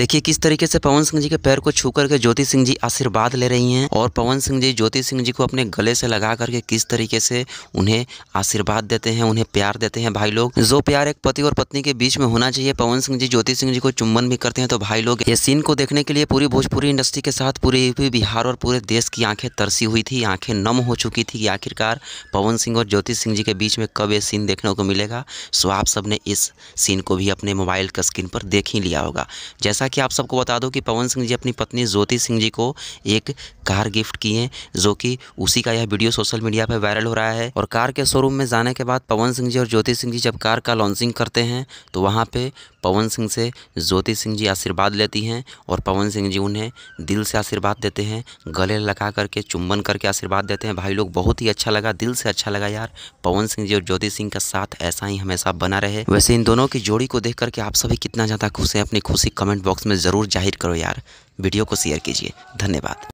देखिए किस तरीके से पवन सिंह जी के पैर को छू करके ज्योति सिंह जी आशीर्वाद ले रही हैं और पवन सिंह जी ज्योति सिंह जी को अपने गले से लगा करके किस तरीके से उन्हें आशीर्वाद देते हैं उन्हें प्यार देते हैं भाई लोग जो प्यार एक पति और पत्नी के बीच में होना चाहिए पवन सिंह जी ज्योति सिंह जी को चुम्बन भी करते हैं तो भाई लोग ये सीन को देखने के लिए पूरी भोजपुरी इंडस्ट्री के साथ पूरे यूपी बिहार और पूरे देश की आंखें तरसी हुई थी आंखें नम हो चुकी थी कि आखिरकार पवन सिंह और ज्योति सिंह जी के बीच में कब ये सीन देखने को मिलेगा सो आप सबने इस सीन को भी अपने मोबाइल का स्क्रीन पर देख ही लिया होगा जैसा हालांकि आप सबको बता दो कि पवन सिंह जी अपनी पत्नी ज्योति सिंह जी को एक कार गिफ्ट की है जो कि उसी का यह वीडियो सोशल मीडिया पर वायरल हो रहा है और कार के शोरूम में जाने के बाद पवन सिंह जी और ज्योति सिंह जी जब कार का लॉन्चिंग करते हैं तो वहाँ पे पवन सिंह से ज्योति सिंह जी आशीर्वाद लेती हैं और पवन सिंह जी उन्हें दिल से आशीर्वाद देते हैं गले लगा करके चुंबन करके आशीर्वाद देते हैं भाई लोग बहुत ही अच्छा लगा दिल से अच्छा लगा यार पवन सिंह जी और ज्योति सिंह का साथ ऐसा ही हमेशा बना रहे वैसे इन दोनों की जोड़ी को देख करके आप सभी कितना ज़्यादा खुश हैं अपनी खुशी कमेंट बॉक्स बॉक्स में ज़रूर जाहिर करो यार वीडियो को शेयर कीजिए धन्यवाद